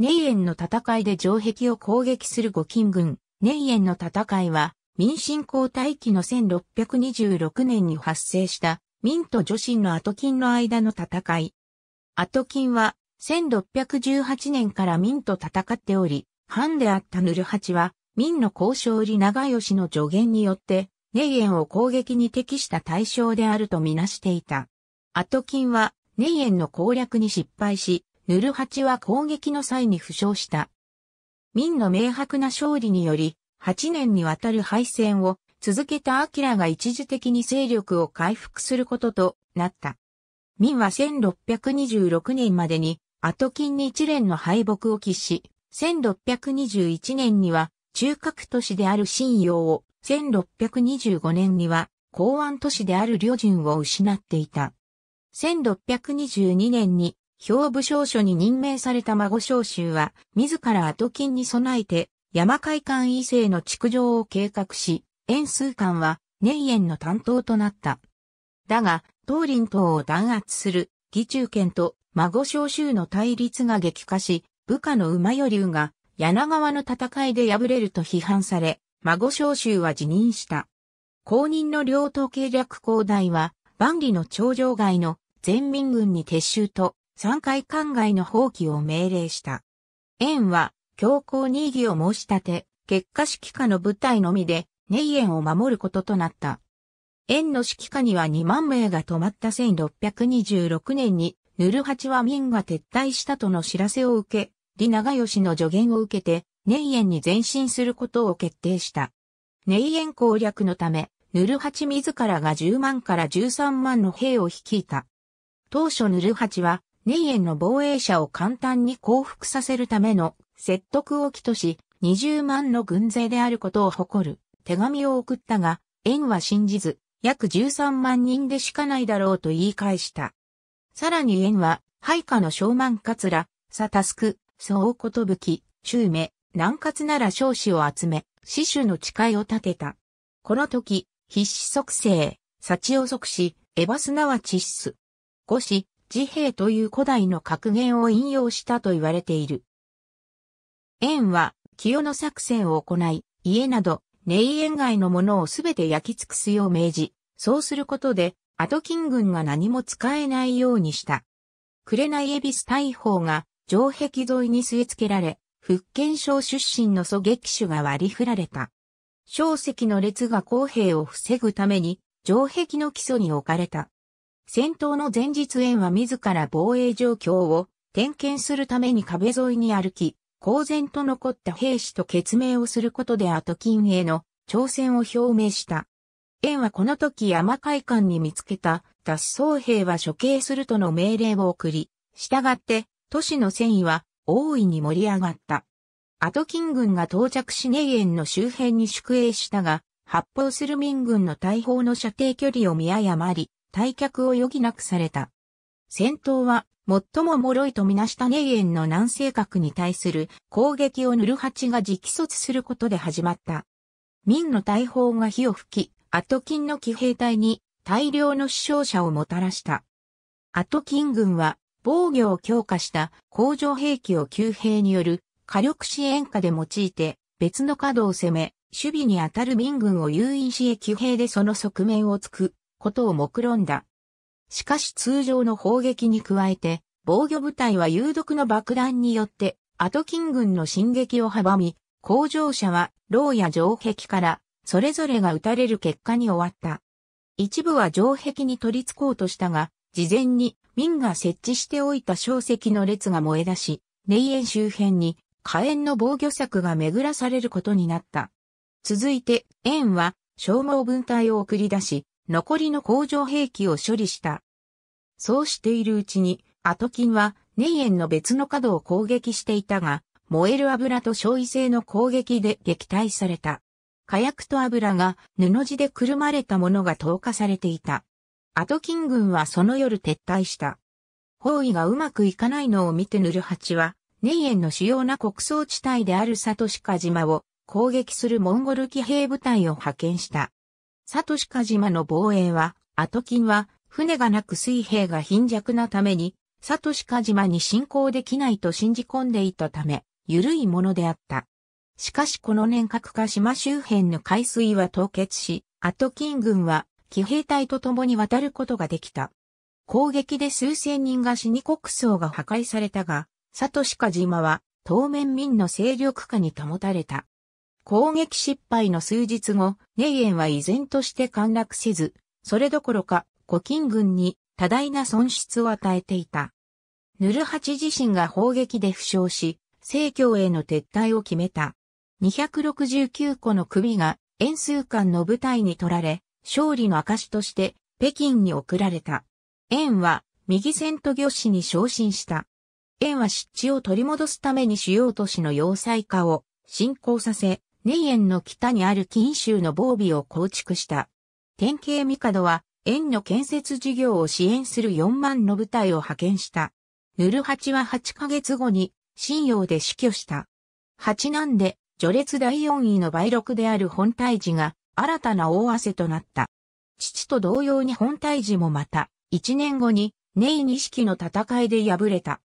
ネイエンの戦いで城壁を攻撃する御金軍、ネイエンの戦いは、民進交代期の1626年に発生した、民と女神の後金の間の戦い。後金は、1618年から民と戦っており、藩であったヌルハチは、民の交渉裏長吉の助言によって、ネイエンを攻撃に適した対象であるとみなしていた。後金は、ネイエンの攻略に失敗し、ヌルハチは攻撃の際に負傷した。民の明白な勝利により、8年にわたる敗戦を続けたアキラが一時的に勢力を回復することとなった。民は1626年までに、後ンに一連の敗北を喫し、1621年には中核都市である信用を、1625年には港湾都市である旅順を失っていた。1622年に兵部少書に任命された孫昌集は、自ら後金に備えて、山海間異性の築城を計画し、円数間は、年円の担当となった。だが、東林党を弾圧する、義中権と孫昌集の対立が激化し、部下の馬与竜が、柳川の戦いで敗れると批判され、孫昌集は辞任した。公認の両党計略広大は、万里の頂上外の全民軍に撤収と3回灌外の放棄を命令した。円は、強行に異議を申し立て、結果指揮下の部隊のみで、ネイエンを守ることとなった。円の指揮下には2万名が止まった1626年に、ヌルハチは民が撤退したとの知らせを受け、李長吉の助言を受けて、ネイエンに前進することを決定した。ネイエン攻略のため、ヌルハチ自らが10万から13万の兵を率いた。当初ヌルハチはネイエンの防衛者を簡単に降伏させるための説得を起とし、20万の軍勢であることを誇る手紙を送ったが、エンは信じず、約13万人でしかないだろうと言い返した。さらにエンは、配下の小満桂、サタスク、総ことぶき、中目、南葛なら少子を集め、死守の誓いを立てた。この時、必死即成、幸を即し、エバスなわち死す。五自閉という古代の格言を引用したと言われている。縁は、清の作戦を行い、家など、イ縁外のものをすべて焼き尽くすよう命じ、そうすることで、アトキン軍が何も使えないようにした。紅恵比寿大砲が城壁沿いに据え付けられ、福建省出身の狙撃手が割り振られた。小石の列が公平を防ぐために、城壁の基礎に置かれた。戦闘の前日園は自ら防衛状況を点検するために壁沿いに歩き、公然と残った兵士と決命をすることで後金への挑戦を表明した。円はこの時山海岸に見つけた脱走兵は処刑するとの命令を送り、従って都市の戦意は大いに盛り上がった。アトキン軍が到着しねえエの周辺に宿営したが、発砲する民軍の大砲の射程距離を見誤り、退却を余儀なくされた。戦闘は最も脆いとみなしたネイエンの南西角に対する攻撃をヌルハチが直訴することで始まった。民の大砲が火を吹き、アトキンの騎兵隊に大量の死傷者をもたらした。アトキン軍は防御を強化した工場兵器を旧兵による火力支援下で用いて別の角を攻め、守備に当たる民軍を誘引し駅兵でその側面を突く。ことを目論んだ。しかし通常の砲撃に加えて、防御部隊は有毒の爆弾によって、アトキン軍の進撃を阻み、工場者は、牢や城壁から、それぞれが撃たれる結果に終わった。一部は城壁に取り付こうとしたが、事前に民が設置しておいた小石の列が燃え出し、霊園周辺に火炎の防御策が巡らされることになった。続いて、園は消耗分隊を送り出し、残りの工場兵器を処理した。そうしているうちに、アトキンは、ネイエンの別の角を攻撃していたが、燃える油と焼夷性の攻撃で撃退された。火薬と油が布地でくるまれたものが投下されていた。アトキン軍はその夜撤退した。包囲がうまくいかないのを見てヌルハチは、ネイエンの主要な国葬地帯であるサトシカ島を攻撃するモンゴル騎兵部隊を派遣した。サトシカ島の防衛は、アトキンは、船がなく水兵が貧弱なために、サトシカ島に侵攻できないと信じ込んでいたため、緩いものであった。しかしこの年核化島周辺の海水は凍結し、アトキン軍は、騎兵隊と共に渡ることができた。攻撃で数千人が死に国葬が破壊されたが、サトシカ島は、当面民の勢力下に保たれた。攻撃失敗の数日後、ネイエンは依然として陥落せず、それどころか、古金軍に多大な損失を与えていた。ヌルハチ自身が砲撃で負傷し、正教への撤退を決めた。269個の首が円数間の部隊に取られ、勝利の証として北京に送られた。円は右戦と魚師に昇進した。円は湿地を取り戻すために主要都市の要塞化を進行させ、ネイエンの北にある金州の防備を構築した。典型帝は、園の建設事業を支援する4万の部隊を派遣した。ヌルハチは8ヶ月後に、新用で死去した。八なんで、序列第4位の梅禄である本体寺が、新たな大汗となった。父と同様に本体寺もまた、1年後に、ネイ式の戦いで敗れた。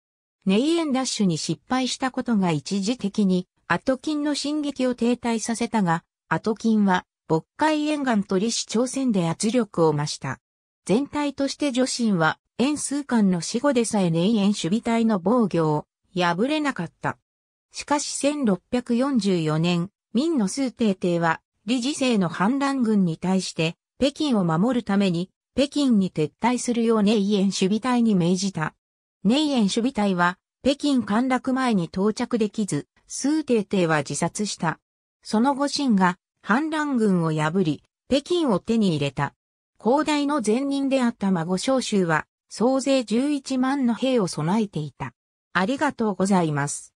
ネイエンダッシュに失敗したことが一時的にアトキンの進撃を停滞させたが、アトキンは、渤海沿岸と李氏朝鮮で圧力を増した。全体として女神は、円数間の死後でさえエン守備隊の防御を破れなかった。しかし1644年、明の数帝帝は、理事制の反乱軍に対して、北京を守るために、北京に撤退するようエン守備隊に命じた。寧園守備隊は、北京陥落前に到着できず、数帝帝は自殺した。その後秦が反乱軍を破り、北京を手に入れた。広大の前任であった孫昌集は、総勢11万の兵を備えていた。ありがとうございます。